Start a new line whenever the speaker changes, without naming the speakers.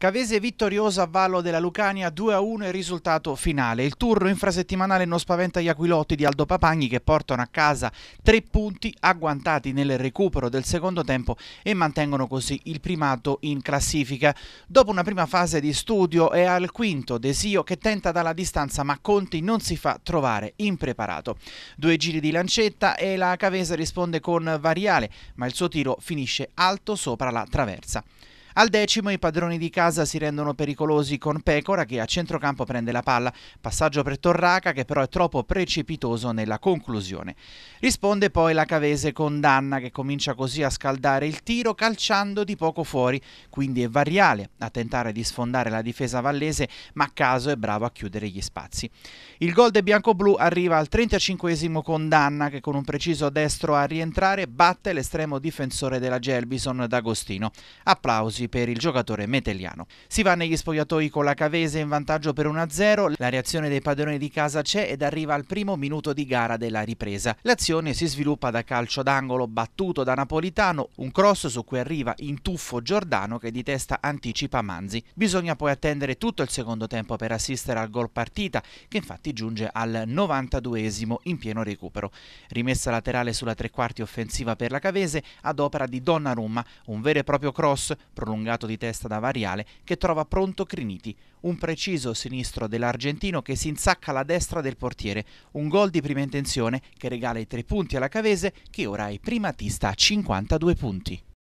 Cavese vittorioso a Vallo della Lucania 2-1 il risultato finale. Il turno infrasettimanale non spaventa gli aquilotti di Aldo Papagni che portano a casa tre punti agguantati nel recupero del secondo tempo e mantengono così il primato in classifica. Dopo una prima fase di studio è al quinto Desio che tenta dalla distanza ma Conti non si fa trovare impreparato. Due giri di lancetta e la Cavese risponde con Variale ma il suo tiro finisce alto sopra la traversa. Al decimo i padroni di casa si rendono pericolosi con Pecora che a centrocampo prende la palla, passaggio per Torraca che però è troppo precipitoso nella conclusione. Risponde poi la Cavese con Danna che comincia così a scaldare il tiro calciando di poco fuori, quindi è Variale a tentare di sfondare la difesa vallese ma a Caso è bravo a chiudere gli spazi. Il gol dei bianco-blu arriva al 35 con Danna che con un preciso destro a rientrare batte l'estremo difensore della Gelbison D'Agostino. Applausi pericolosi per il giocatore meteliano. Si va negli spogliatoi con la Cavese in vantaggio per 1-0, la reazione dei padroni di casa c'è ed arriva al primo minuto di gara della ripresa. L'azione si sviluppa da calcio d'angolo battuto da Napolitano, un cross su cui arriva in tuffo Giordano che di testa anticipa Manzi. Bisogna poi attendere tutto il secondo tempo per assistere al gol partita che infatti giunge al 92esimo in pieno recupero. Rimessa laterale sulla tre quarti offensiva per la Cavese ad opera di Donnarumma, un vero e proprio cross pronunciato prolungato di testa da variale che trova pronto Criniti, un preciso sinistro dell'argentino che si insacca alla destra del portiere, un gol di prima intenzione che regala i tre punti alla Cavese che ora è primatista a 52 punti.